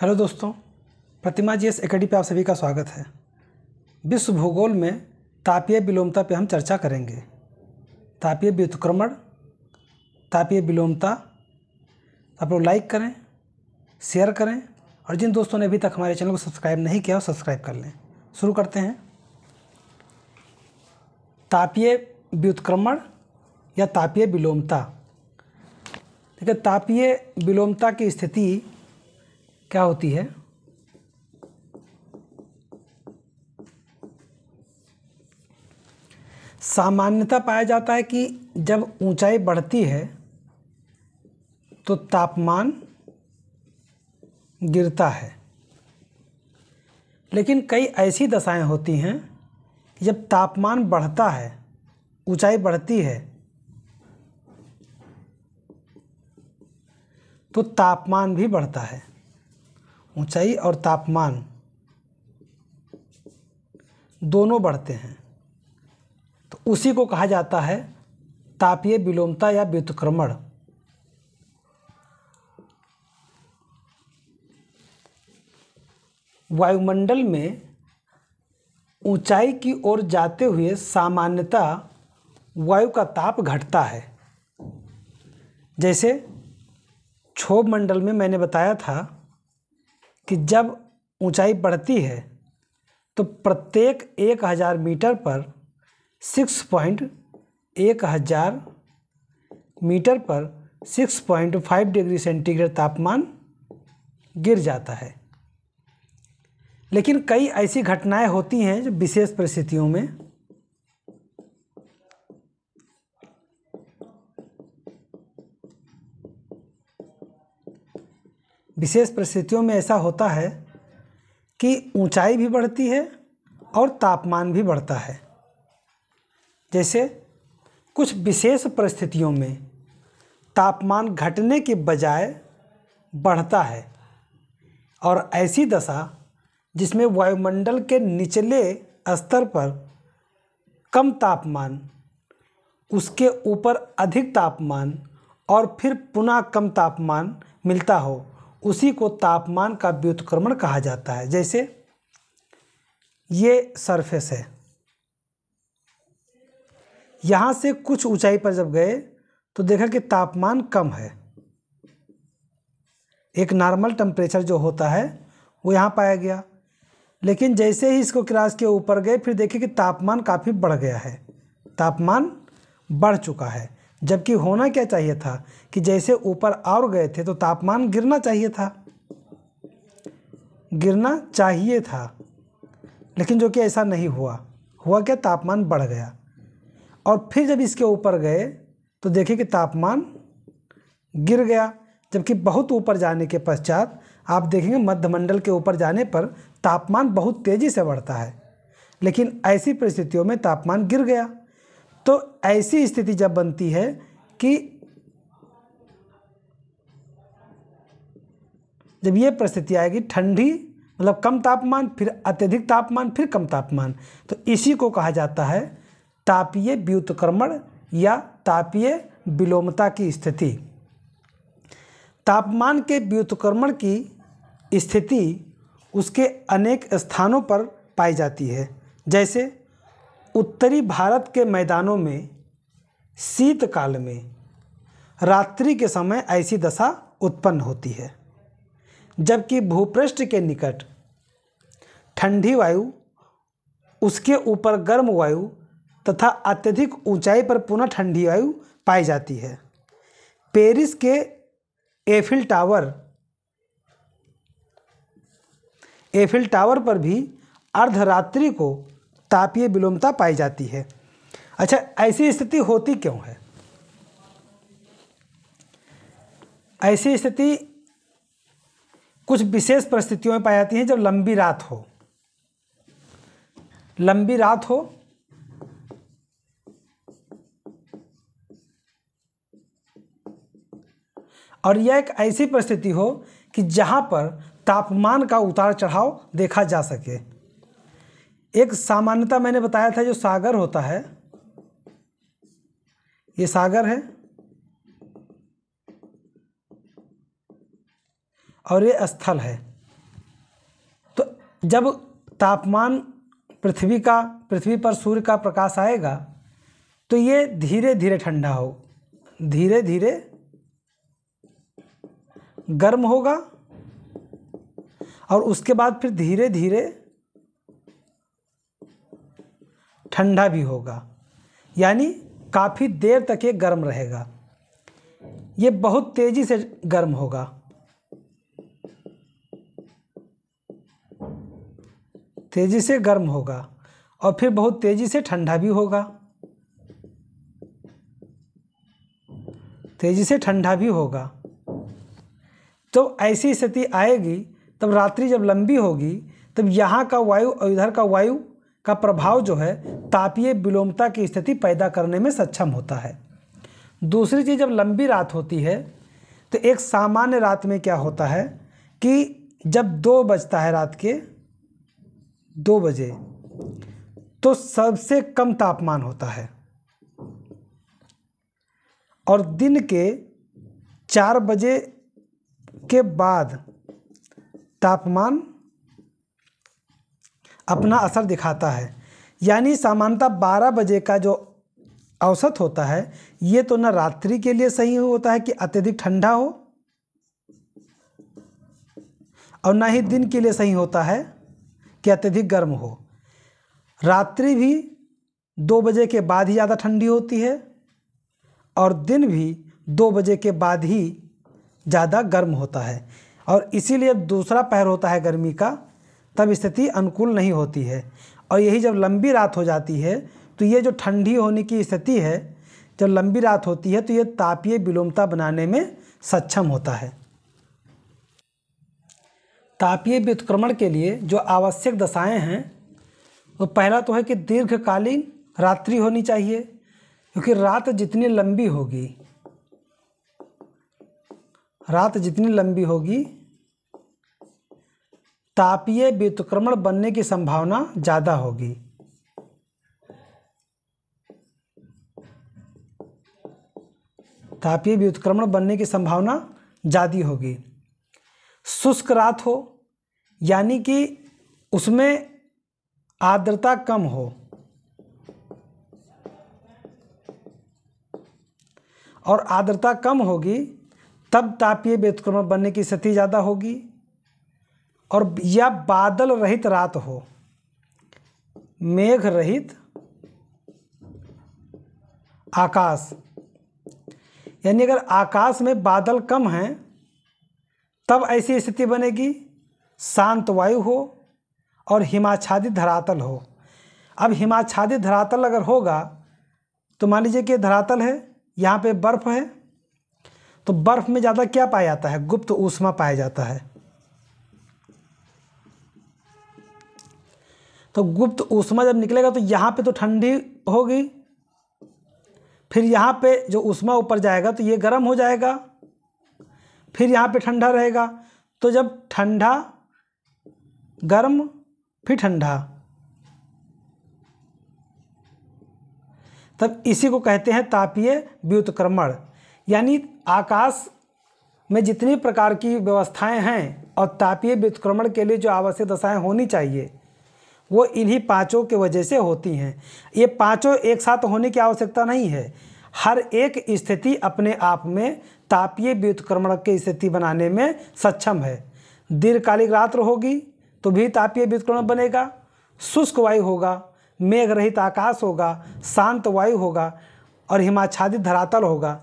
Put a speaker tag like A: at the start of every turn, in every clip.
A: Hello दोस्तों प्रतिमा G S academy पर आप सभी का स्वागत है विश्व भूगोल में तापीय विलोमता पर हम चर्चा करेंगे तापीय व्युतक्रमण तापीय विलोमता आप लोग लाइक करें शेयर करें और जिन दोस्तों ने अभी तक हमारे चैनल को सब्सक्राइब नहीं किया वो सब्सक्राइब कर लें शुरू करते हैं तापीय व्युतक्रमण या तापीय विलोमता देखिए तापीय विलोमता की स्थिति क्या होती है सामान्यता पाया जाता है कि जब ऊंचाई बढ़ती है तो तापमान गिरता है लेकिन कई ऐसी दशाएं होती हैं जब तापमान बढ़ता है ऊंचाई बढ़ती है तो तापमान भी बढ़ता है ऊंचाई और तापमान दोनों बढ़ते हैं तो उसी को कहा जाता है तापीय विलोमता या व्युतक्रमण वायुमंडल में ऊंचाई की ओर जाते हुए सामान्यतः वायु का ताप घटता है जैसे क्षोभ मंडल में मैंने बताया था कि जब ऊंचाई बढ़ती है तो प्रत्येक एक हज़ार मीटर पर सिक्स पॉइंट एक हज़ार मीटर पर six point five degree centigrade तापमान गिर जाता है लेकिन कई ऐसी घटनाएं होती हैं जो विशेष परिस्थितियों में विशेष परिस्थितियों में ऐसा होता है कि ऊंचाई भी बढ़ती है और तापमान भी बढ़ता है जैसे कुछ विशेष परिस्थितियों में तापमान घटने के बजाय बढ़ता है और ऐसी दशा जिसमें वायुमंडल के निचले स्तर पर कम तापमान उसके ऊपर अधिक तापमान और फिर पुनः कम तापमान मिलता हो उसी को तापमान का व्युत्क्रमण कहा जाता है जैसे ये सरफेस है यहाँ से कुछ ऊंचाई पर जब गए तो देखा कि तापमान कम है एक नॉर्मल टेम्परेचर जो होता है वो यहाँ पाया गया लेकिन जैसे ही इसको क्रास के ऊपर गए फिर देखे कि तापमान काफ़ी बढ़ गया है तापमान बढ़ चुका है जबकि होना क्या चाहिए था कि जैसे ऊपर और गए थे तो तापमान गिरना चाहिए था गिरना चाहिए था लेकिन जो कि ऐसा नहीं हुआ हुआ क्या तापमान बढ़ गया और फिर जब इसके ऊपर गए तो देखे कि तापमान गिर गया जबकि बहुत ऊपर जाने के पश्चात आप देखेंगे मध्यमंडल के ऊपर जाने पर तापमान बहुत तेज़ी से बढ़ता है लेकिन ऐसी परिस्थितियों में तापमान गिर गया तो ऐसी स्थिति जब बनती है कि जब ये परिस्थिति आएगी ठंडी मतलब कम तापमान फिर अत्यधिक तापमान फिर कम तापमान तो इसी को कहा जाता है तापीय व्युतक्रमण या तापीय विलोमता की स्थिति तापमान के व्युतक्रमण की स्थिति उसके अनेक स्थानों पर पाई जाती है जैसे उत्तरी भारत के मैदानों में शीतकाल में रात्रि के समय ऐसी दशा उत्पन्न होती है जबकि भूपृष्ठ के निकट ठंडी वायु उसके ऊपर गर्म वायु तथा अत्यधिक ऊंचाई पर पुनः ठंडी वायु पाई जाती है पेरिस के एफिल टावर एफिल टावर पर भी अर्धरात्रि को तापीय विलोमता पाई जाती है अच्छा ऐसी स्थिति होती क्यों है ऐसी स्थिति कुछ विशेष परिस्थितियों में पाई जाती है जब लंबी रात हो लंबी रात हो और यह एक ऐसी परिस्थिति हो कि जहां पर तापमान का उतार चढ़ाव देखा जा सके एक सामान्यता मैंने बताया था जो सागर होता है ये सागर है और ये स्थल है तो जब तापमान पृथ्वी का पृथ्वी पर सूर्य का प्रकाश आएगा तो ये धीरे धीरे ठंडा हो धीरे धीरे गर्म होगा और उसके बाद फिर धीरे धीरे ठंडा भी होगा यानी काफ़ी देर तक ये गर्म रहेगा ये बहुत तेज़ी से गर्म होगा तेज़ी से गर्म होगा और फिर बहुत तेज़ी से ठंडा भी होगा तेज़ी से ठंडा भी होगा तो ऐसी स्थिति आएगी तब रात्रि जब लंबी होगी तब यहाँ का वायु और इधर का वायु का प्रभाव जो है तापीय विलोमता की स्थिति पैदा करने में सक्षम होता है दूसरी चीज़ जब लंबी रात होती है तो एक सामान्य रात में क्या होता है कि जब दो बजता है रात के दो बजे तो सबसे कम तापमान होता है और दिन के चार बजे के बाद तापमान अपना हम्म। असर दिखाता है यानी सामान्यतः बारह बजे का जो औसत होता है ये तो न रात्रि के लिए सही होता है कि अत्यधिक ठंडा हो और ना ही दिन के लिए सही होता है कि अत्यधिक गर्म हो रात्रि भी दो बजे के बाद ही ज़्यादा ठंडी होती है और दिन भी दो बजे के बाद ही ज़्यादा गर्म होता है और इसीलिए दूसरा पहर होता है गर्मी का तब स्थिति अनुकूल नहीं होती है और यही जब लंबी रात हो जाती है तो ये जो ठंडी होने की स्थिति है जब लंबी रात होती है तो ये तापीय विलोमता बनाने में सक्षम होता है तापीय व्युत्क्रमण के लिए जो आवश्यक दशाएं हैं वो तो पहला तो है कि दीर्घकालीन रात्रि होनी चाहिए क्योंकि रात जितनी लंबी होगी रात जितनी लंबी होगी तापीय व्युतक्रमण बनने की संभावना ज़्यादा होगी तापीय व्युतक्रमण बनने की संभावना ज़्यादा होगी शुष्क रात हो यानी कि उसमें आर्द्रता कम हो और आर्द्रता कम होगी तब तापीय व्युतक्रमण बनने की स्थिति ज़्यादा होगी और या बादल रहित रात हो मेघ रहित आकाश यानी अगर आकाश में बादल कम हैं तब ऐसी स्थिति बनेगी शांत वायु हो और हिमाच्छादित धरातल हो अब हिमाच्छादित धरातल अगर होगा तो मान लीजिए कि धरातल है यहाँ पे बर्फ़ है तो बर्फ़ में ज़्यादा क्या पाया जाता है गुप्त ऊष्मा पाया जाता है तो गुप्त ऊष्मा जब निकलेगा तो यहाँ पे तो ठंडी होगी फिर यहाँ पे जो ऊष्मा ऊपर जाएगा तो ये गर्म हो जाएगा फिर यहाँ पे ठंडा रहेगा तो जब ठंडा गर्म फिर ठंडा तब इसी को कहते हैं तापीय व्युतक्रमण यानी आकाश में जितनी प्रकार की व्यवस्थाएं हैं और तापीय व्युतक्रमण के लिए जो आवश्यक दशाएं होनी चाहिए वो इन्हीं पाँचों के वजह से होती हैं ये पाँचों एक साथ होने की आवश्यकता नहीं है हर एक स्थिति अपने आप में तापीय व्युतक्रमण की स्थिति बनाने में सक्षम है दीर्घकालिक रात्र होगी तो भी तापीय व्युतक्रमण बनेगा शुष्क वायु होगा मेघ रहित आकाश होगा शांत वायु होगा और हिमाच्छादित धरातल होगा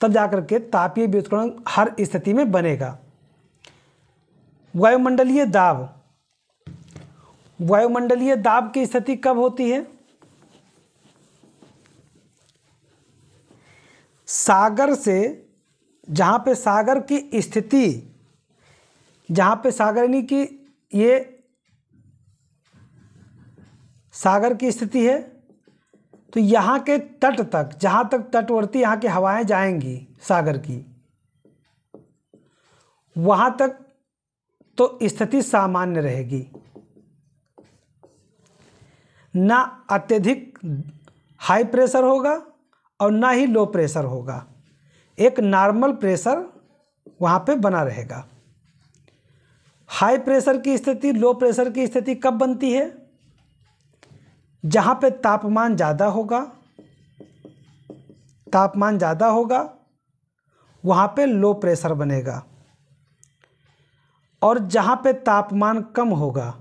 A: तब जाकर के तापीय व्युतक्रमण हर स्थिति में बनेगा वायुमंडलीय दाब वायुमंडलीय दाब की स्थिति कब होती है सागर से जहाँ पे सागर की स्थिति जहाँ पे सागर यानी कि ये सागर की स्थिति है तो यहाँ के तट तक जहाँ तक तटवर्ती यहाँ की हवाएं जाएंगी सागर की वहाँ तक तो स्थिति सामान्य रहेगी ना अत्यधिक हाई प्रेशर होगा और ना ही लो प्रेशर होगा एक नॉर्मल प्रेशर वहाँ पे बना रहेगा हाई प्रेशर की स्थिति लो प्रेशर की स्थिति कब बनती है जहाँ पे तापमान ज़्यादा होगा तापमान ज़्यादा होगा वहाँ पे लो प्रेशर बनेगा और जहाँ पे तापमान कम होगा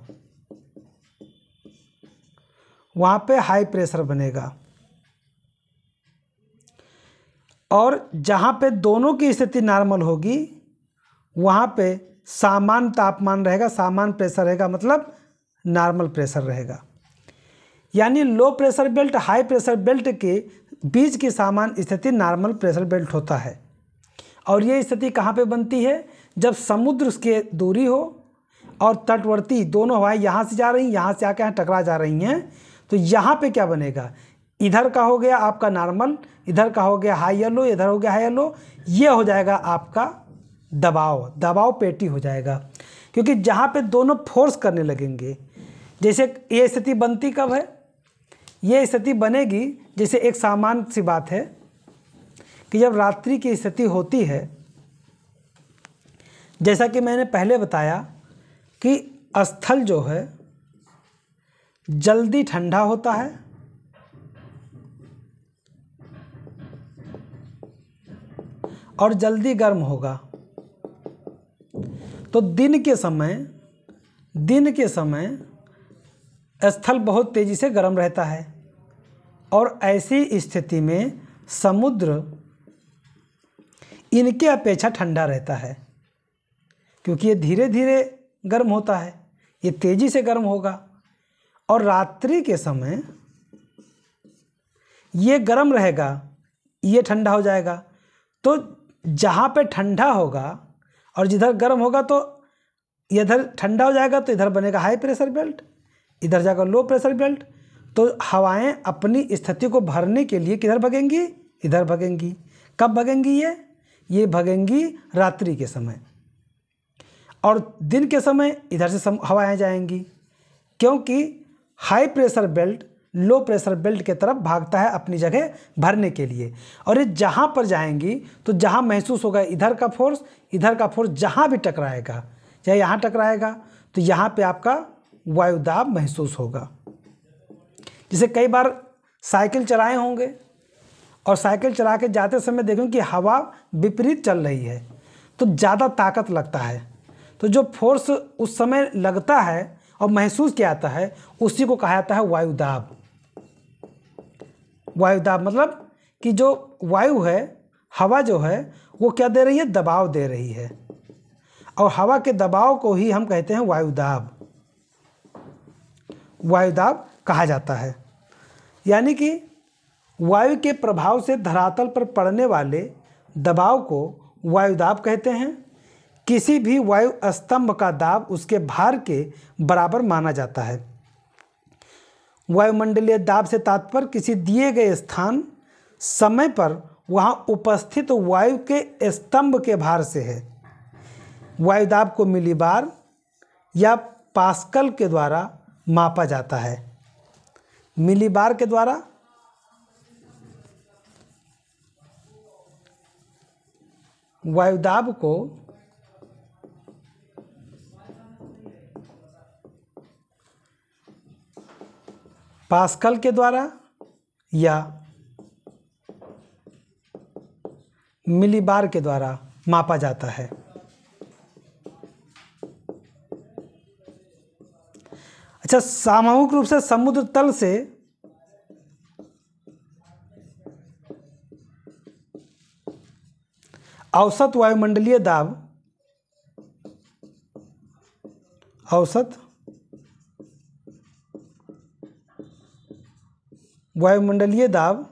A: वहाँ पे हाई प्रेशर बनेगा और जहाँ पे दोनों की स्थिति नॉर्मल होगी वहाँ पे सामान तापमान रहेगा सामान प्रेशर रहेगा मतलब नॉर्मल प्रेशर रहेगा यानी low pressure belt high pressure belt के बीच की सामान स्थिति नॉर्मल प्रेशर बेल्ट होता है और ये स्थिति कहाँ पे बनती है जब समुद्र उसके दूरी हो और तटवर्ती दोनों हवाएं यहाँ से जा रही हैं यहाँ से आके यहाँ टकरा जा रही हैं तो यहाँ पे क्या बनेगा इधर का हो गया आपका नॉर्मल इधर का हो गया हाई येलो इधर हो गया हाई येलो ये हो जाएगा आपका दबाव दबाव पेटी हो जाएगा क्योंकि जहाँ पे दोनों फोर्स करने लगेंगे जैसे ये स्थिति बनती कब है ये स्थिति बनेगी जैसे एक सामान्य सी बात है कि जब रात्रि की स्थिति होती है जैसा कि मैंने पहले बताया कि स्थल जो है जल्दी ठंडा होता है और जल्दी गर्म होगा तो दिन के समय दिन के समय स्थल बहुत तेज़ी से गर्म रहता है और ऐसी स्थिति में समुद्र इनके अपेक्षा ठंडा रहता है क्योंकि ये धीरे धीरे गर्म होता है ये तेज़ी से गर्म होगा और रात्रि के समय ये गर्म रहेगा ये ठंडा हो जाएगा तो जहाँ पे ठंडा होगा और जिधर गर्म होगा तो इधर ठंडा हो जाएगा तो इधर बनेगा हाई प्रेशर बेल्ट इधर जाएगा लो प्रेशर बेल्ट तो हवाएं अपनी स्थिति को भरने के लिए किधर भगेंगी इधर भगेंगी कब भगेंगी ये ये भगेंगी रात्रि के समय और दिन के समय इधर से सम हवाएँ जाएंगी क्योंकि high pressure belt low pressure belt के तरफ भागता है अपनी जगह भरने के लिए और ये जहाँ पर जाएंगी तो जहाँ महसूस होगा इधर का फोर्स इधर का फोर्स जहाँ भी टकराएगा या यहाँ टकराएगा तो यहाँ पे आपका वायुदाब महसूस होगा जैसे कई बार साइकिल चलाए होंगे और साइकिल चला के जाते समय देखें कि हवा विपरीत चल रही है तो ज़्यादा ताकत लगता है तो जो फोर्स उस समय लगता है और महसूस किया जाता है उसी को कहा जाता है वायुदाब वायुदाब मतलब कि जो वायु है हवा जो है वो क्या दे रही है दबाव दे रही है और हवा के दबाव को ही हम कहते हैं वायुदाब वायुदाब कहा जाता है यानी कि वायु के प्रभाव से धरातल पर पड़ने वाले दबाव को वायुदाब कहते हैं किसी भी वायु स्तंभ का दाब उसके भार के बराबर माना जाता है वायुमंडलीय दाब से तात्पर्य किसी दिए गए स्थान समय पर वहाँ उपस्थित वायु के स्तंभ के भार से है वायु दाब को मिलीबार या पास्कल के द्वारा मापा जाता है मिलीबार के द्वारा वायुदाब को पास्कल के द्वारा या मिलीबार के द्वारा मापा जाता है अच्छा सामूहिक रूप से समुद्र तल से औसत वायुमंडलीय दाब औसत वायुमंडलीय दाब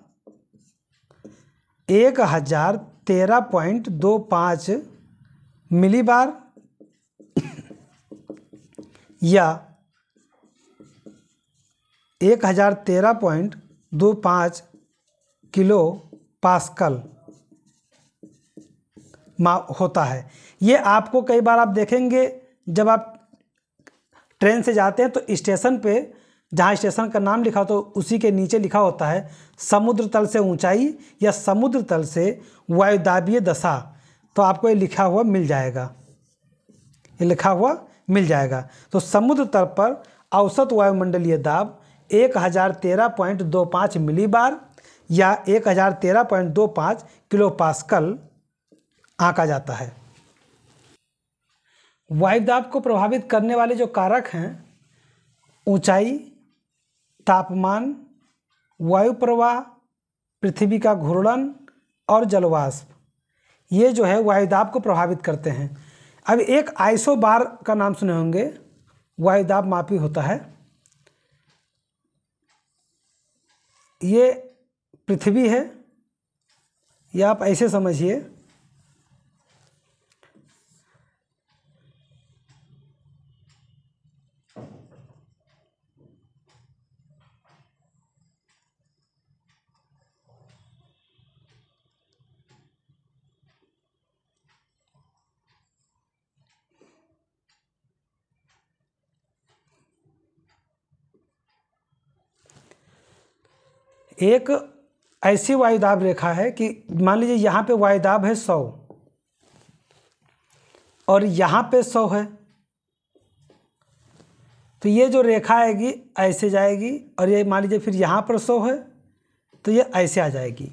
A: एक हज़ार तेरह पॉइंट दो पाँच मिली बार या एक हज़ार तेरह पॉइंट दो पाँच किलो पास्कल मा होता है ये आपको कई बार आप देखेंगे जब आप ट्रेन से जाते हैं तो स्टेशन पे जहाँ स्टेशन का नाम लिखा तो उसी के नीचे लिखा होता है समुद्र तल से ऊंचाई या समुद्र तल से वायुदाबीय दशा तो आपको ये लिखा हुआ मिल जाएगा ये लिखा हुआ मिल जाएगा तो समुद्र तल पर औसत वायुमंडलीय दाब एक हज़ार तेरह पॉइंट दो पाँच मिलीबार या एक हज़ार तेरह पॉइंट दो पाँच किलो पास्कल आका जाता है वायुदाब को प्रभावित करने वाले जो कारक हैं ऊंचाई तापमान वायु प्रवाह पृथ्वी का घूर्णन और जलवाष्प ये जो है वायुदाब को प्रभावित करते हैं अब एक आइसोबार का नाम सुने होंगे वायुदाब मापी होता है ये पृथ्वी है या आप ऐसे समझिए एक ऐसी वायुदाब रेखा है कि मान लीजिए यहाँ पे वायुदाब है सौ और यहाँ पे सौ है तो ये जो रेखा आएगी ऐसे जाएगी और ये मान लीजिए फिर यहाँ पर सौ है तो ये ऐसे आ जाएगी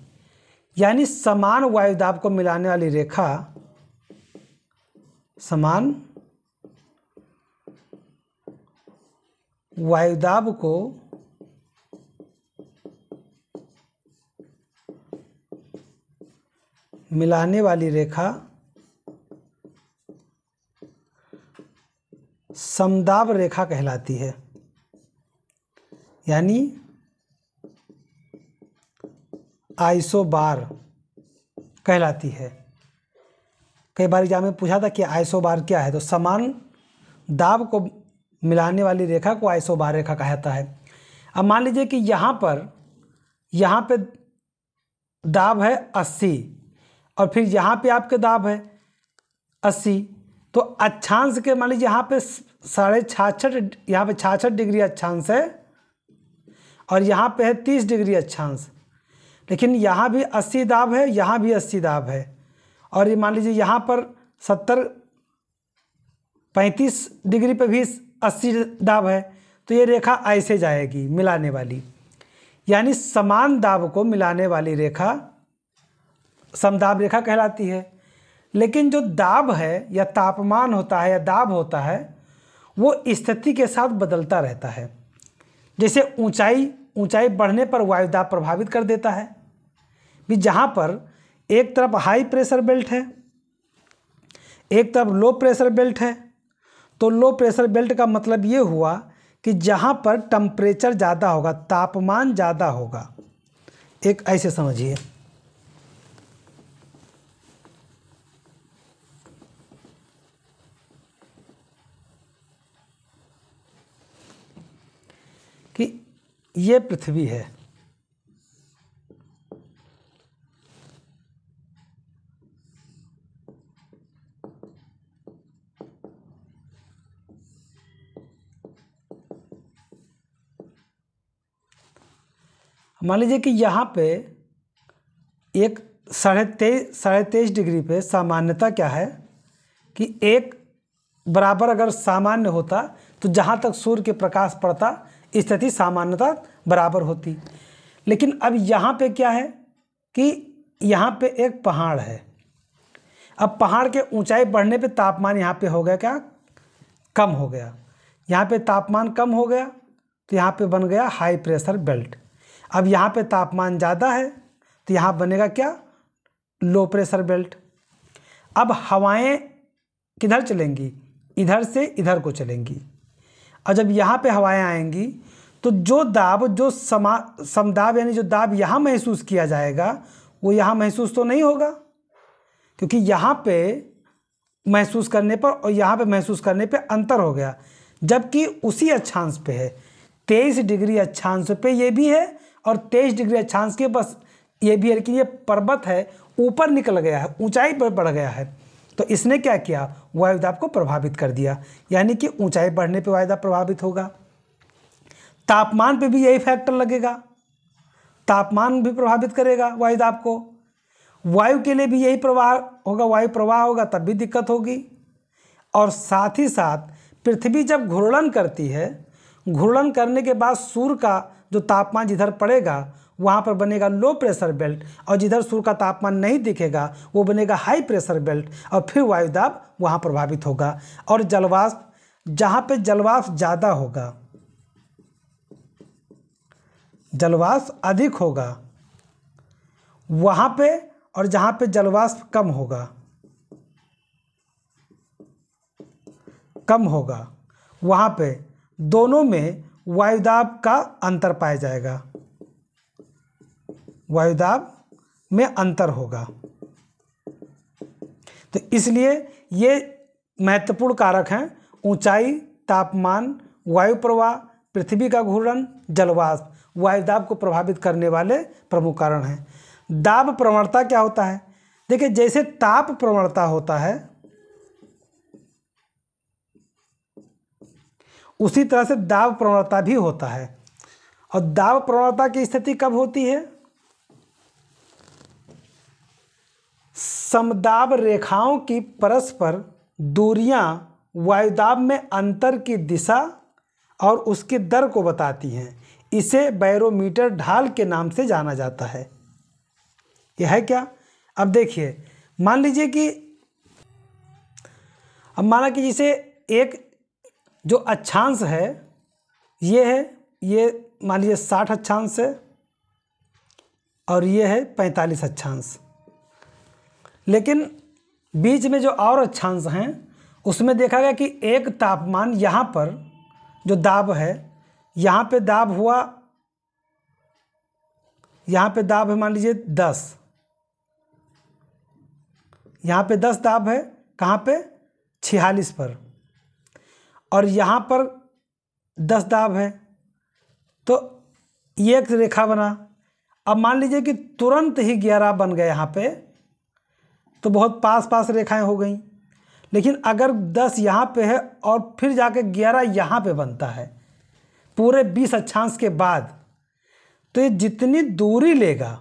A: यानी समान वायुदाब को मिलाने वाली रेखा समान वायुदाब को मिलाने वाली रेखा समदाब रेखा कहलाती है यानी आइसोबार कहलाती है कई बार एग्जाम में पूछा था कि आइसोबार क्या है तो समान दाब को मिलाने वाली रेखा को आइसोबार रेखा कहा जाता है अब मान लीजिए कि यहाँ पर यहाँ पे दाब है अस्सी और फिर यहाँ पे आपके दाब है अस्सी तो अच्छांश के मान लीजिए यहाँ पे साढ़े छाछठ यहाँ पे छाछठ डिग्री अच्छांश है और यहाँ पे है तीस डिग्री अच्छांश लेकिन यहाँ भी अस्सी दाब है यहाँ भी अस्सी दाब है और ये मान लीजिए यहाँ पर सत्तर पैंतीस डिग्री पे भी अस्सी दाब है तो ये रेखा ऐसे जाएगी मिलाने वाली यानी समान दाब को मिलाने वाली रेखा समदाब रेखा कहलाती है लेकिन जो दाब है या तापमान होता है या दाब होता है वो स्थिति के साथ बदलता रहता है जैसे ऊंचाई ऊंचाई बढ़ने पर वायु दाब प्रभावित कर देता है भी जहाँ पर एक तरफ हाई प्रेशर बेल्ट है एक तरफ लो प्रेशर बेल्ट है तो लो प्रेशर बेल्ट का मतलब ये हुआ कि जहाँ पर टम्परेचर ज़्यादा होगा तापमान ज़्यादा होगा एक ऐसे समझिए ये पृथ्वी है मान लीजिए कि यहाँ पे एक साढ़े तेईस साढ़े तेईस डिग्री पे सामान्यता क्या है कि एक बराबर अगर सामान्य होता तो जहाँ तक सूर्य के प्रकाश पड़ता स्थिति सामान्यता बराबर होती लेकिन अब यहाँ पे क्या है कि यहाँ पे एक पहाड़ है अब पहाड़ के ऊंचाई बढ़ने पे तापमान यहाँ पे हो गया क्या कम हो गया यहाँ पे तापमान कम हो गया तो यहाँ पे बन गया हाई प्रेशर बेल्ट अब यहाँ पे तापमान ज़्यादा है तो यहाँ बनेगा क्या लो प्रेशर बेल्ट अब हवाएं किधर चलेंगी इधर से इधर को चलेंगी और जब यहाँ पे हवाएं आएंगी तो जो दाब जो समा समदाब यानी जो दाब यहाँ महसूस किया जाएगा वो यहाँ महसूस तो नहीं होगा क्योंकि यहाँ पे महसूस करने पर और यहाँ पे महसूस करने पे अंतर हो गया जबकि उसी अच्छांश पे है तेईस डिग्री अच्छांश पे ये भी है और तेईस डिग्री अच्छांश के बस ये भी है लेकिन ये पर्वत है ऊपर निकल गया है ऊंचाई पर बढ़ गया है तो इसने क्या किया वायुदाब को प्रभावित कर दिया यानी कि ऊंचाई बढ़ने पर वायुदाब प्रभावित होगा तापमान पे भी यही फैक्टर लगेगा तापमान भी प्रभावित करेगा वायु दाब को वायु के लिए भी यही प्रवाह होगा वायु प्रवाह होगा तब भी दिक्कत होगी और साथ ही साथ पृथ्वी जब घूर्णन करती है घूर्णन करने के बाद सूर्य का जो तापमान जिधर पड़ेगा वहाँ पर बनेगा लो प्रेशर बेल्ट और जिधर सूर्य का तापमान नहीं दिखेगा वो बनेगा हाई प्रेशर बेल्ट और फिर वायुदाब वहाँ प्रभावित होगा और जलवाष्प जहाँ पे जलवाष्प ज़्यादा होगा जलवास अधिक होगा वहाँ पे और जहाँ पे जलवास कम होगा कम होगा वहाँ पे दोनों में वायुदाब का अंतर पाया जाएगा वायुदाब में अंतर होगा तो इसलिए ये महत्वपूर्ण कारक हैं ऊंचाई तापमान वायु प्रवाह पृथ्वी का घूर्णन जलवाष्प वायुदाब को प्रभावित करने वाले प्रमुख कारण हैं दाब प्रवणता क्या होता है देखिए जैसे ताप प्रवणता होता है उसी तरह से दाब प्रवणता भी होता है और दाब प्रवणता की स्थिति कब होती है समदाब रेखाओं की परस्पर दूरियां वायुदाब में अंतर की दिशा और उसकी दर को बताती हैं इसे बैरोमीटर ढाल के नाम से जाना जाता है यह है क्या अब देखिए मान लीजिए कि अब माना कि जिसे एक जो अच्छांश है ये है ये मान लीजिए साठ अच्छांश है और ये है पैंतालीस अच्छांश लेकिन बीच में जो और अच्छांश हैं उसमें देखा गया कि एक तापमान यहाँ पर जो दाब है यहाँ पे दाब हुआ यहाँ पे दाब है मान लीजिए दस यहाँ पे दस दाब है कहाँ पे छियालीस पर और यहाँ पर दस दाब है तो ये एक रेखा बना अब मान लीजिए कि तुरंत ही ग्यारह बन गए यहाँ पे तो बहुत पास पास रेखाएं हो गई लेकिन अगर दस यहाँ पे है और फिर जाके ग्यारह यहाँ पे बनता है पूरे बीस अक्षांश के बाद तो ये जितनी दूरी लेगा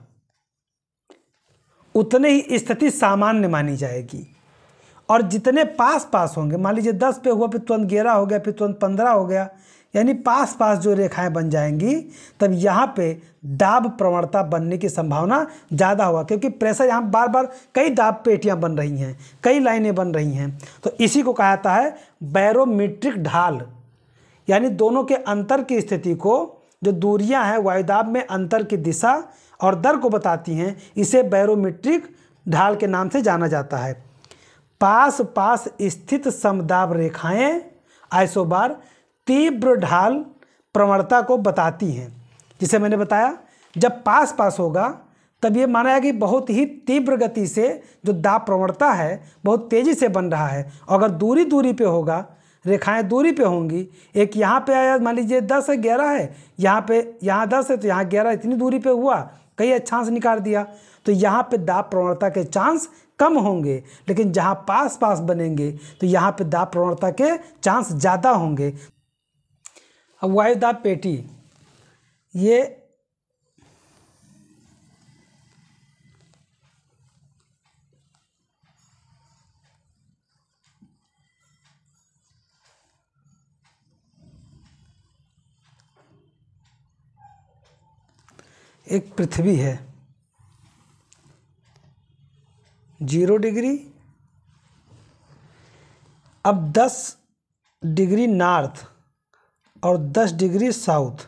A: उतने ही स्थिति सामान्य मानी जाएगी और जितने पास पास होंगे मान लीजिए दस पे हुआ फिर तुरंत ग्यारह हो गया फिर तुरंत पंद्रह हो गया यानी पास पास जो रेखाएं बन जाएंगी तब यहाँ पे दाब प्रवणता बनने की संभावना ज़्यादा हुआ क्योंकि प्रेशर यहाँ बार बार कई दाब पेटियाँ बन रही हैं कई लाइनें बन रही हैं तो इसी को कहा जाता है बैरोमीट्रिक ढाल यानी दोनों के अंतर की स्थिति को जो दूरियां हैं वायुदाब में अंतर की दिशा और दर को बताती हैं इसे बैरोमीट्रिक ढाल के नाम से जाना जाता है पास पास स्थित समदाब रेखाएं आइसोबार तीव्र ढाल प्रवणता को बताती हैं जिसे मैंने बताया जब पास पास होगा तब ये माना है कि बहुत ही तीव्र गति से जो दाब प्रवणता है बहुत तेज़ी से बन रहा है अगर दूरी दूरी पे होगा रेखाएं दूरी पे होंगी एक यहाँ पे आया मान लीजिए दस है ग्यारह है यहाँ पे यहाँ दस है तो यहाँ ग्यारह इतनी दूरी पे हुआ कई से अच्छा निकाल दिया तो यहाँ पे दाब प्रवणता के चांस कम होंगे लेकिन जहाँ पास पास बनेंगे तो यहाँ पे दाब प्रवणता के चांस ज़्यादा होंगे अब वायुदाब पेटी ये एक पृथ्वी है जीरो डिग्री अब दस डिग्री नॉर्थ और दस डिग्री साउथ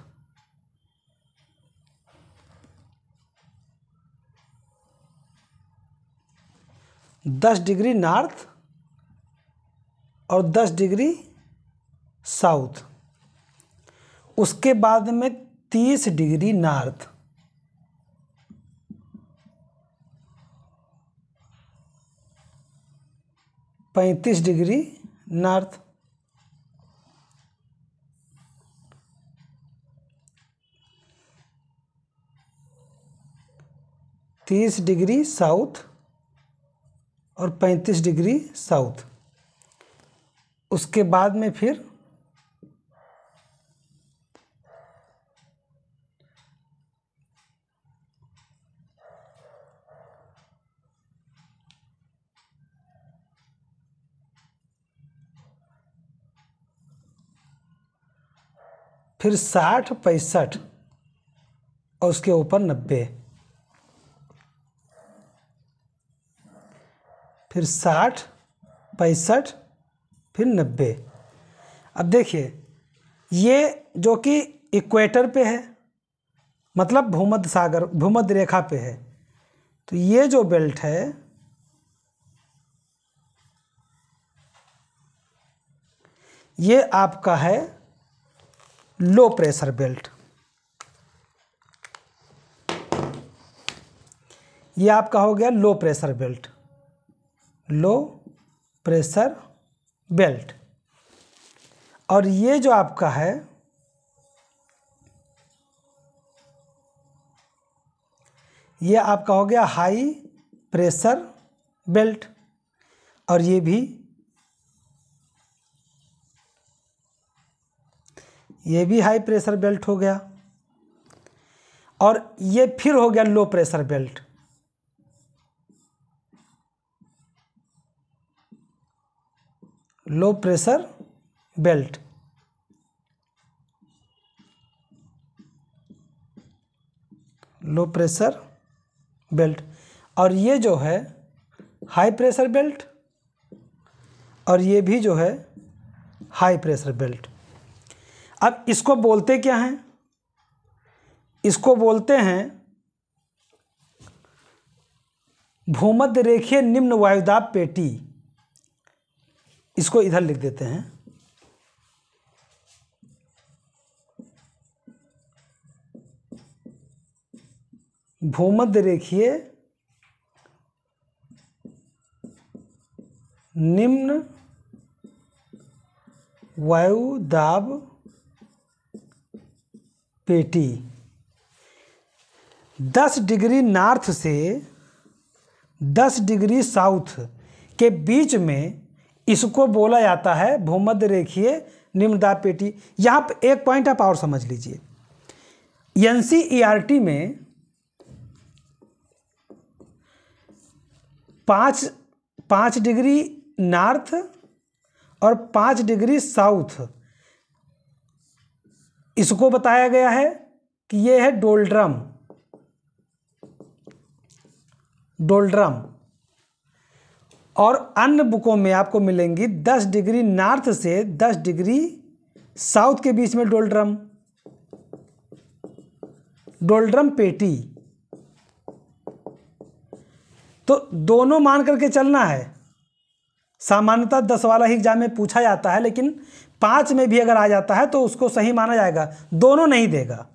A: दस डिग्री नॉर्थ और दस डिग्री साउथ उसके बाद में तीस डिग्री नॉर्थ पैंतीस डिग्री नॉर्थ तीस डिग्री साउथ और पैंतीस डिग्री साउथ उसके बाद में फिर फिर साठ पैंसठ और उसके ऊपर नब्बे फिर साठ पैंसठ फिर नब्बे अब देखिए ये जो कि इक्वेटर पे है मतलब भूमध्य सागर भूमध्य रेखा पे है तो ये जो बेल्ट है ये आपका है लो प्रेशर बेल्ट ये आपका हो गया low pressure belt low pressure belt और ये जो आपका है ये आपका हो गया हाई प्रेशर बेल्ट और ये भी ये भी हाई प्रेशर बेल्ट हो गया और ये फिर हो गया low pressure belt low pressure belt low pressure belt और ये जो है हाई प्रेशर बेल्ट और ये भी जो है हाई प्रेशर बेल्ट अब इसको बोलते क्या हैं इसको बोलते हैं भूमध्य रेखीय निम्न वायुदाब पेटी इसको इधर लिख देते हैं भूमध्य रेखीय निम्न वायुदाब पेटी दस डिग्री नॉर्थ से दस डिग्री साउथ के बीच में इसको बोला जाता है भूमध्य रेखीय निम्नदाब पेटी यहाँ पर एक पॉइंट आप और समझ लीजिए एन सी e में पाँच पाँच डिग्री नॉर्थ और पाँच डिग्री साउथ इसको बताया गया है कि यह है डोल्ड्रम डोल्ड्रम और अन्य बुकों में आपको मिलेंगी 10 डिग्री नॉर्थ से 10 डिग्री साउथ के बीच में डोल्ड्रम डोल्ड्रम पेटी तो दोनों मान करके चलना है सामान्यतः दस वाला ही एग्जाम में पूछा जाता है लेकिन पाँच में भी अगर आ जाता है तो उसको सही माना जाएगा दोनों नहीं देगा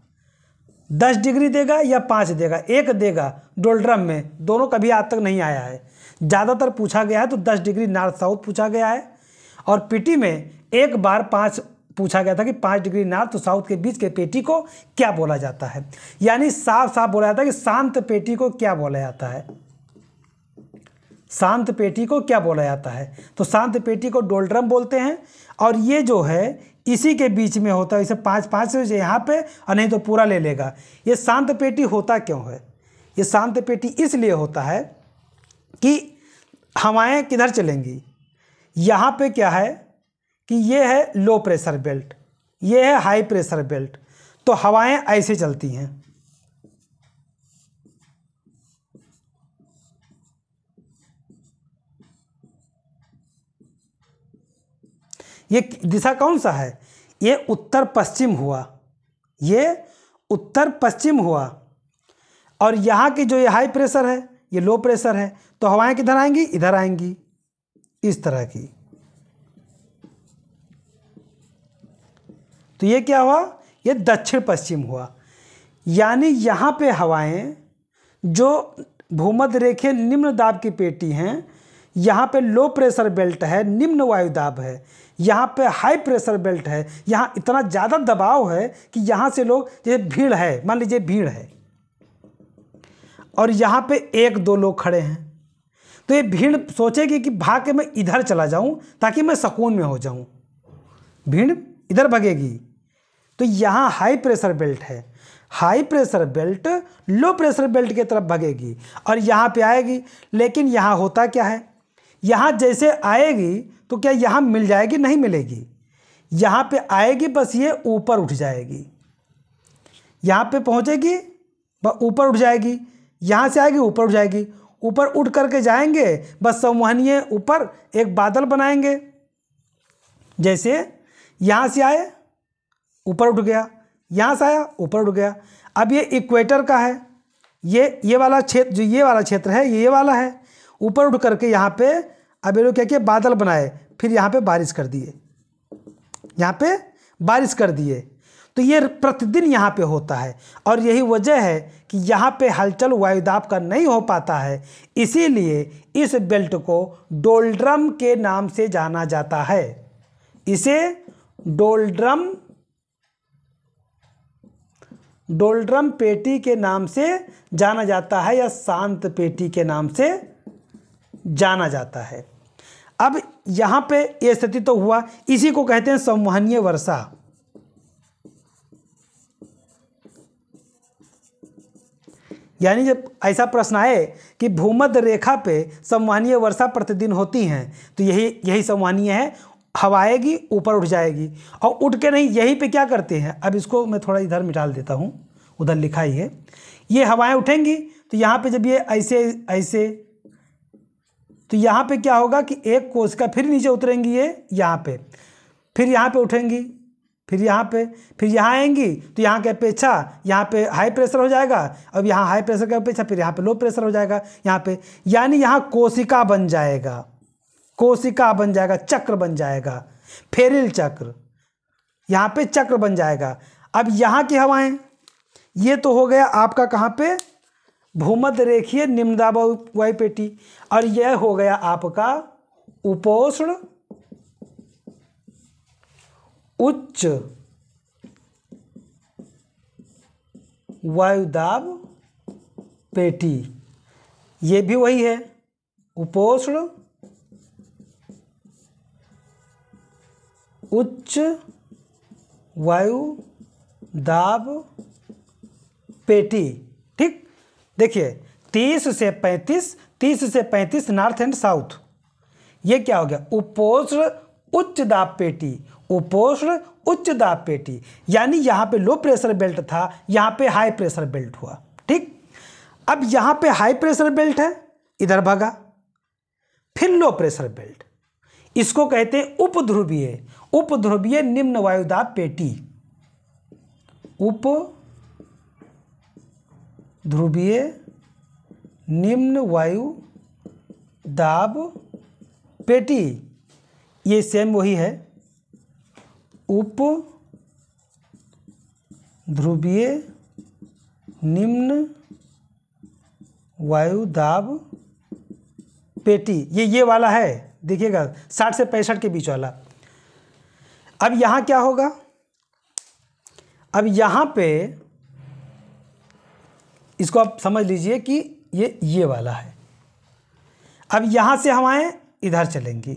A: दस डिग्री देगा या पाँच देगा एक देगा डोल्ड्रम में दोनों कभी आज तक नहीं आया है ज़्यादातर पूछा गया है तो दस डिग्री नॉर्थ साउथ पूछा गया है और पीटी में एक बार पाँच पूछा गया था कि पाँच डिग्री नॉर्थ तो साउथ के बीच के पेटी को क्या बोला जाता है यानी साफ साफ बोला जाता है कि शांत पेटी को क्या बोला जाता है शांत पेटी को क्या बोला जाता है तो शांत पेटी को डोल्ड्रम बोलते हैं और ये जो है इसी के बीच में होता है इसे पाँच पाँच से यहाँ पे और नहीं तो पूरा ले लेगा ये शांत पेटी होता क्यों है ये शांत पेटी इसलिए होता है कि हवाएं किधर चलेंगी यहाँ पे क्या है कि ये है लो प्रेशर बेल्ट ये है हाई प्रेशर बेल्ट तो हवाएं ऐसे चलती हैं ये दिशा कौन सा है ये उत्तर पश्चिम हुआ ये उत्तर पश्चिम हुआ और यहाँ की जो ये हाई प्रेशर है ये लो प्रेशर है तो हवाएं किधर आएंगी इधर आएंगी इस तरह की तो ये क्या हुआ ये दक्षिण पश्चिम हुआ यानी यहाँ पे हवाएं जो भूमध्य रेखे निम्न दाब की पेटी हैं यहाँ पे लो प्रेशर बेल्ट है निम्न वायु दाब है यहाँ पे हाई प्रेशर बेल्ट है यहाँ इतना ज़्यादा दबाव है कि यहाँ से लोग जैसे भीड़ है मान लीजिए भीड़ है और यहाँ पे एक दो लोग खड़े हैं तो ये भीड़ सोचेगी कि भाग के मैं इधर चला जाऊँ ताकि मैं सुकून में हो जाऊँ भीड़ इधर भगेगी तो यहाँ हाई प्रेशर बेल्ट है high pressure belt low pressure belt की तरफ भगेगी और यहाँ पे आएगी लेकिन यहाँ होता क्या है यहाँ जैसे आएगी तो क्या यहाँ मिल जाएगी नहीं मिलेगी यहाँ पे आएगी बस ये ऊपर उठ जाएगी यहाँ पे पहुँचेगी ऊपर उठ जाएगी यहाँ से आएगी ऊपर उठ जाएगी ऊपर उठ करके जाएंगे बस संवहनीय ऊपर एक बादल बनाएंगे जैसे यहाँ से आए ऊपर उठ गया यहाँ से आया ऊपर उठ गया अब ये इक्वेटर का है ये ये वाला क्षेत्र जो ये वाला क्षेत्र है ये ये वाला है ऊपर उठ करके यहाँ पे अब ये लोग क्या किए बादल बनाए फिर यहाँ पे बारिश कर दिए यहाँ पे बारिश कर दिए तो ये प्रतिदिन यहाँ पे होता है और यही वजह है कि यहाँ पे हलचल वायुदाब का नहीं हो पाता है इसीलिए इस बेल्ट को डोल्ड्रम के नाम से जाना जाता है इसे डोल्ड्रम डोल्ड्रम पेटी के नाम से जाना जाता है या शांत पेटी के नाम से जाना जाता है अब यहाँ पे यह स्थिति तो हुआ इसी को कहते हैं संवहनीय वर्षा यानी जब ऐसा प्रश्न आए कि भूमध्य रेखा पे संवहनीय वर्षा प्रतिदिन होती हैं तो यही यही संवहनीय है हवाएगी ऊपर उठ जाएगी और उठ के नहीं यहीं पे क्या करते हैं अब इसको मैं थोड़ा इधर मिटाल देता हूँ उधर लिखा ही है ये हवाएं उठेंगी तो यहाँ पे जब ये ऐसे ऐसे तो यहाँ पे क्या होगा कि एक कोशिका फिर नीचे उतरेंगी ये यहाँ पे फिर यहाँ पे उठेंगी फिर यहाँ पे फिर यहाँ आएंगी तो यहाँ की अपेक्षा यहाँ पे हाई प्रेशर हो जाएगा अब यहाँ हाई प्रेशर का अपेक्षा फिर यहाँ पे लो प्रेशर हो जाएगा यहाँ पे यानी यहाँ कोशिका बन जाएगा कोशिका बन जाएगा चक्र बन जाएगा फेरिल चक्र यहाँ पे चक्र बन जाएगा अब यहाँ की हवाएं ये तो हो गया आपका कहाँ पे भूमध्य रेखीय निम्न दाबावायु पेटी और यह हो गया आपका उपोषण उच्च वायुदाब पेटी ये भी वही है उपोष्ण उच्च वायु दाब पेटी ठीक देखिए तीस से पैंतीस तीस से पैंतीस नॉर्थ एंड साउथ ये क्या हो गया उपोष्ण उच्च दाब पेटी उपोष्ण उच्च दाब पेटी यानी यहाँ पे लो प्रेशर बेल्ट था यहाँ पे हाई प्रेशर बेल्ट हुआ ठीक अब यहाँ पे हाई प्रेशर बेल्ट है इधर भागा फिर लो प्रेशर बेल्ट इसको कहते हैं उपध्रुवीय उपध्रुवीय निम्न वायुदाब पेटी उप ध्रुवीय निम्न वायु दाब पेटी ये सेम वही है उप ध्रुवीय निम्न वायु दाब पेटी ये ये वाला है देखिएगा साठ से पैंसठ के बीच वाला अब यहाँ क्या होगा अब यहाँ पे इसको आप समझ लीजिए कि ये ये वाला है अब यहां से हम आए इधर चलेंगी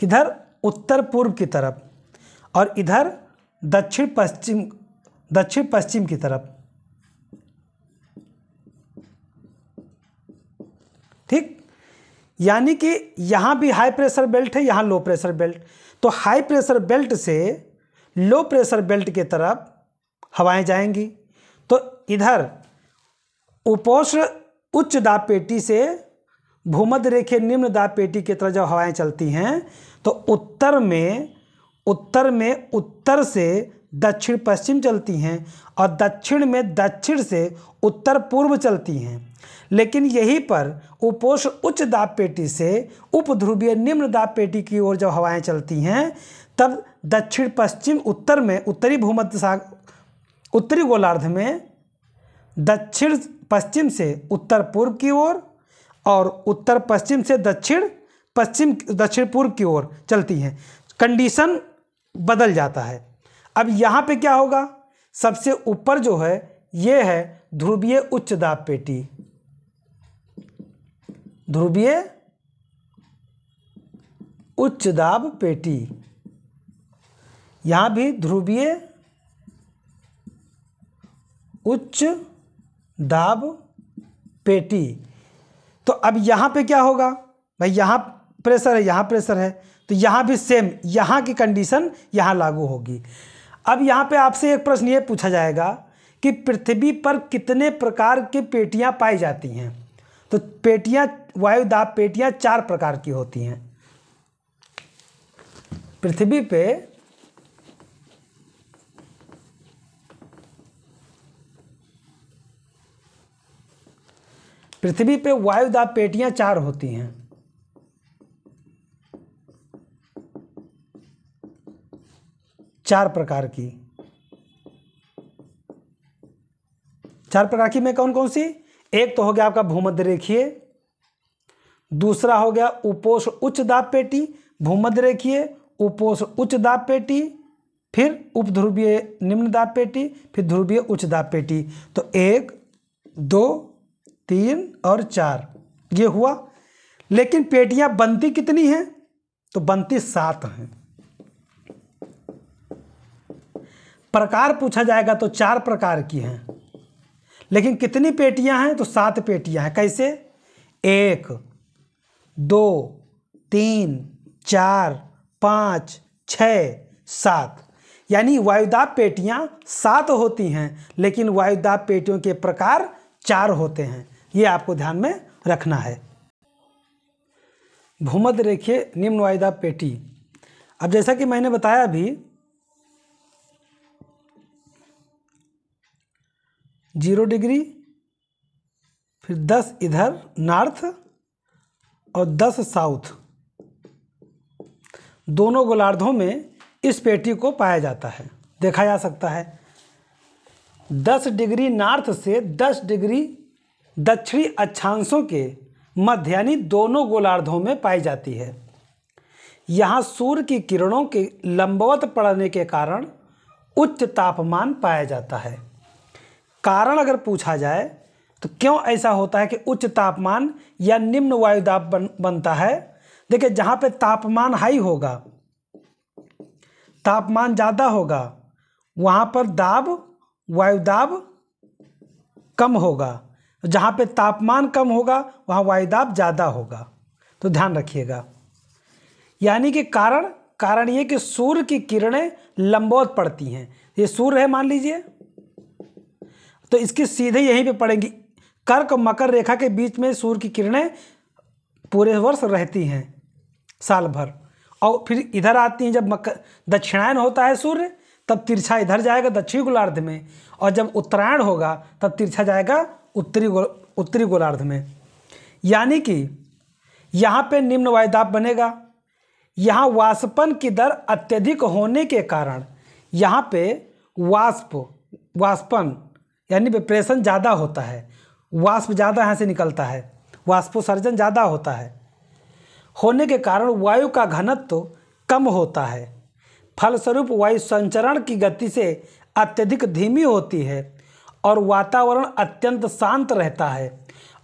A: किधर उत्तर पूर्व की तरफ और इधर दक्षिण पश्चिम दक्षिण पश्चिम की तरफ ठीक यानी कि यहाँ भी हाई प्रेशर बेल्ट है यहाँ लो प्रेशर बेल्ट तो हाई प्रेशर बेल्ट से लो प्रेशर बेल्ट की तरफ हवाएं जाएंगी तो इधर उपोष्ण उच्च दाब पेटी से भूमध्य रेखे निम्न दाब पेटी की तरफ जब हवाएं चलती हैं तो उत्तर में उत्तर में उत्तर से दक्षिण पश्चिम चलती हैं और दक्षिण में दक्षिण से उत्तर पूर्व चलती हैं लेकिन यहीं पर उपोष उच्च दाब पेटी से उपध्रुवीय निम्न दाब पेटी की ओर जब हवाएं चलती हैं तब दक्षिण पश्चिम उत्तर में उत्तरी भूमध्य सागर उत्तरी गोलार्ध में दक्षिण पश्चिम से उत्तर पूर्व की ओर और उत्तर पश्चिम से दक्षिण पश्चिम दक्षिण पूर्व की ओर चलती हैं कंडीशन बदल जाता है अब यहाँ पे क्या होगा सबसे ऊपर जो है ये है ध्रुवीय उच्च दाब पेटी ध्रुवीय उच्च दाब पेटी यहाँ भी ध्रुवीय उच्च दाब पेटी तो अब यहाँ पे क्या होगा भाई यहाँ प्रेशर है यहाँ प्रेशर है तो यहाँ भी सेम यहाँ की कंडीशन यहाँ लागू होगी अब यहाँ पे आपसे एक प्रश्न ये पूछा जाएगा कि पृथ्वी पर कितने प्रकार की पेटियाँ पाई जाती हैं तो वायु दाब पेटियां चार प्रकार की होती हैं पृथ्वी पे पृथ्वी पे दाब पेटियां चार होती हैं चार प्रकार की चार प्रकार की में कौन कौन सी एक तो हो गया आपका भूमध्य रेखीय दूसरा हो गया उपोष उच्च दाब पेटी भूमध्य रेखीय उपोष उच्च दाब पेटी फिर उपध्रुवीय निम्न दाब पेटी फिर ध्रुवीय उच्च दाब पेटी तो एक दो तीन और चार ये हुआ लेकिन पेटियां बनती कितनी हैं तो बनती सात हैं प्रकार पूछा जाएगा तो चार प्रकार की हैं लेकिन कितनी पेटियां हैं तो सात पेटियां हैं कैसे एक दो तीन चार पाँच छ सात यानी वायुदाब पेटियां सात होती हैं लेकिन वायुदाब पेटियों के प्रकार चार होते हैं ये आपको ध्यान में रखना है भूमध रेखीय निम्न वायुदाब पेटी अब जैसा कि मैंने बताया अभी जीरो डिग्री फिर दस इधर नॉर्थ और दस साउथ दोनों गोलार्धों में इस पेटी को पाया जाता है देखा जा सकता है दस डिग्री नॉर्थ से दस डिग्री दक्षिणी अक्षांशों के मध्य यानी दोनों गोलार्धों में पाई जाती है यहाँ सूर्य की किरणों के लंबवत पड़ने के कारण उच्च तापमान पाया जाता है कारण अगर पूछा जाए तो क्यों ऐसा होता है कि उच्च तापमान या निम्न वायुदाब बन, बनता है देखिए जहाँ पे तापमान हाई होगा तापमान ज़्यादा होगा वहाँ पर दाब वायुदाब कम होगा जहाँ पे तापमान कम होगा वहाँ वायुदाब ज़्यादा होगा तो ध्यान रखिएगा यानी कि कारण कारण ये कि सूर्य की किरणें लंबौत पड़ती हैं ये सूर्य है मान लीजिए तो इसकी सीधे यहीं पे पड़ेंगी कर्क मकर रेखा के बीच में सूर्य की किरणें पूरे वर्ष रहती हैं साल भर और फिर इधर आती हैं जब मकर दक्षिणायन होता है सूर्य तब तिरछा इधर जाएगा दक्षिणी गोलार्ध में और जब उत्तरायण होगा तब तिरछा जाएगा उत्तरी गो उत्तरी गोलार्ध में यानी कि यहाँ पे निम्न वायुदाप बनेगा यहाँ वाष्पन की दर अत्यधिक होने के कारण यहाँ पे वाष्प वाष्पन यानी वेपरेशन ज़्यादा होता है वाष्प ज़्यादा यहाँ से निकलता है वाष्पोसर्जन ज़्यादा होता है होने के कारण वायु का घनत्व तो कम होता है फलस्वरूप वायु संचरण की गति से अत्यधिक धीमी होती है और वातावरण अत्यंत शांत रहता है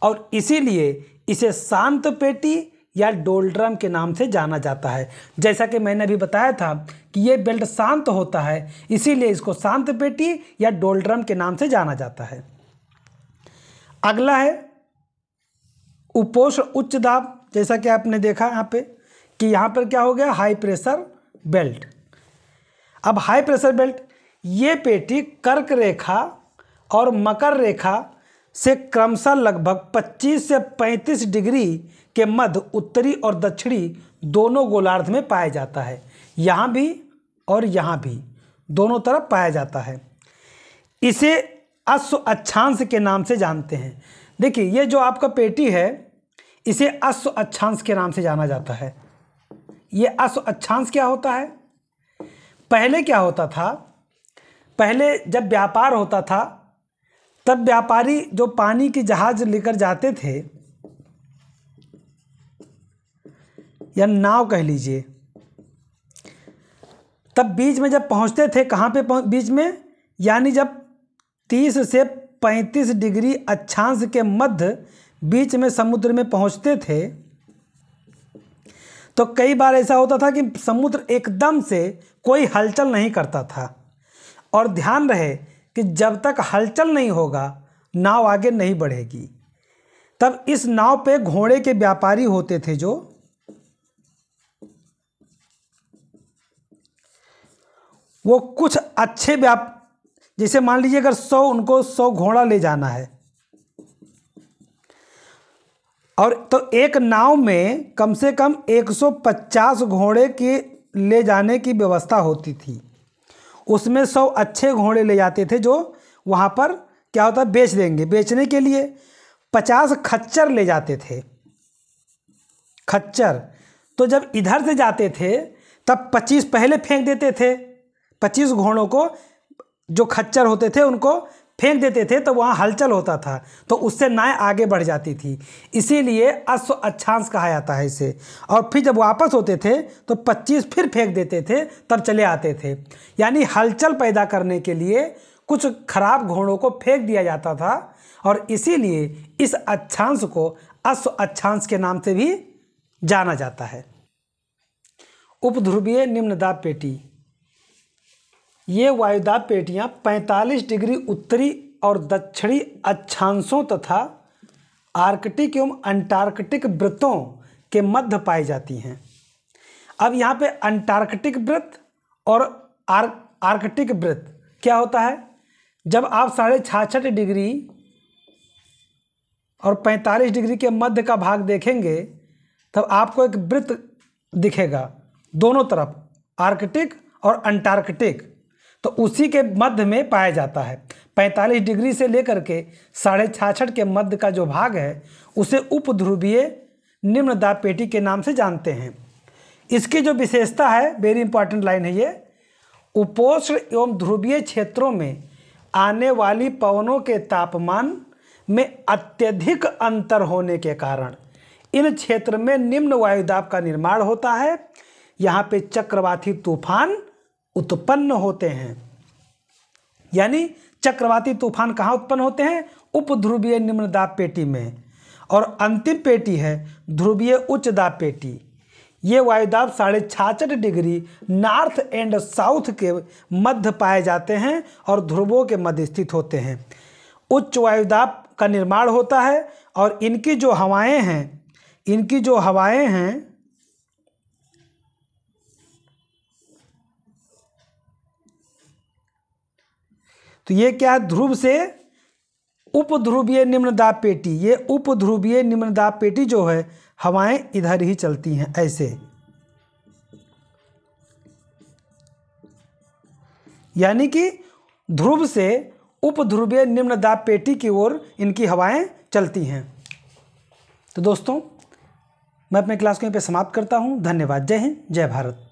A: और इसीलिए इसे शांत पेटी या डोल्ड्रम के नाम से जाना जाता है जैसा कि मैंने अभी बताया था कि ये बेल्ट शांत होता है इसीलिए इसको शांत पेटी या डोल्ड्रम के नाम से जाना जाता है अगला है उपोषण उच्च दाब जैसा कि आपने देखा यहाँ पे कि यहाँ पर क्या हो गया हाई प्रेशर बेल्ट अब हाई प्रेशर बेल्ट ये पेटी कर्क रेखा और मकर रेखा से क्रमशः लगभग 25 से 35 डिग्री के मध्य उत्तरी और दक्षिणी दोनों गोलार्ध में पाया जाता है यहाँ भी और यहाँ भी दोनों तरफ पाया जाता है इसे अश्व अच्छांश के नाम से जानते हैं देखिए ये जो आपका पेटी है इसे अश्व अच्छांश के नाम से जाना जाता है ये अश्व अच्छांश क्या होता है पहले क्या होता था पहले जब व्यापार होता था तब व्यापारी जो पानी के जहाज लेकर जाते थे या नाव कह लीजिए तब बीच में जब पहुंचते थे कहाँ पे बीच में यानी जब 30 से 35 डिग्री अक्षांश के मध्य बीच में समुद्र में पहुंचते थे तो कई बार ऐसा होता था कि समुद्र एकदम से कोई हलचल नहीं करता था और ध्यान रहे कि जब तक हलचल नहीं होगा नाव आगे नहीं बढ़ेगी तब इस नाव पे घोड़े के व्यापारी होते थे जो वो कुछ अच्छे व्याप जैसे मान लीजिए अगर सौ उनको सौ घोड़ा ले जाना है और तो एक नाव में कम से कम 150 घोड़े के ले जाने की व्यवस्था होती थी उसमें सौ अच्छे घोड़े ले जाते थे जो वहाँ पर क्या होता बेच देंगे बेचने के लिए पचास खच्चर ले जाते थे खच्चर तो जब इधर से जाते थे तब पच्चीस पहले फेंक देते थे पच्चीस घोड़ों को जो खच्चर होते थे उनको फेंक देते थे तो वहाँ हलचल होता था तो उससे नाएँ आगे बढ़ जाती थी इसीलिए अश्व अच्छांश कहा जाता है इसे और फिर जब वापस होते थे तो 25 फिर फेंक देते थे तब चले आते थे यानी हलचल पैदा करने के लिए कुछ खराब घोड़ों को फेंक दिया जाता था और इसीलिए इस अच्छांश को अश्व अच्छांश के नाम से भी जाना जाता है उपध्रुवीय निम्नदाब पेटी ये वायुदाब पेटियाँ 45 डिग्री उत्तरी और दक्षिणी अक्षांशों तथा आर्कटिक एवं अंटार्कटिक वृत्तों के मध्य पाई जाती हैं अब यहाँ पे अंटार्कटिक वृत्त और आर् आर्कटिक वृत्त क्या होता है जब आप साढ़े छाछठ डिग्री और 45 डिग्री के मध्य का भाग देखेंगे तब आपको एक वृत्त दिखेगा दोनों तरफ आर्कटिक और अंटार्कटिक तो उसी के मध्य में पाया जाता है 45 डिग्री से लेकर के साढ़े छाछठ के मध्य का जो भाग है उसे उपध्रुवीय निम्न दाब पेटी के नाम से जानते हैं इसकी जो विशेषता है वेरी इंपॉर्टेंट लाइन है ये उपोष्ण एवं ध्रुवीय क्षेत्रों में आने वाली पवनों के तापमान में अत्यधिक अंतर होने के कारण इन क्षेत्र में निम्न वायुदाब का निर्माण होता है यहाँ पे चक्रवाती तूफान उत्पन्न होते हैं यानी चक्रवाती तूफान कहाँ उत्पन्न होते हैं उपध्रुवीय निम्न दाब पेटी में और अंतिम पेटी है ध्रुवीय उच्च दाब पेटी ये वायुदाब साढ़े छाछठ डिग्री नॉर्थ एंड साउथ के मध्य पाए जाते हैं और ध्रुवों के मध्य स्थित होते हैं उच्च वायुदाब का निर्माण होता है और इनकी जो हवाएं हैं इनकी जो हवाएं हैं तो ये क्या है ध्रुव से उपध्रुवीय निम्न दाब पेटी ये उपध्रुवीय निम्न दाब पेटी जो है हवाएं इधर ही चलती हैं ऐसे यानी कि ध्रुव से उपध्रुवीय निम्न दाब पेटी की ओर इनकी हवाएं चलती हैं तो दोस्तों मैं अपने क्लास को यहीं पे समाप्त करता हूँ धन्यवाद जय हिंद जय भारत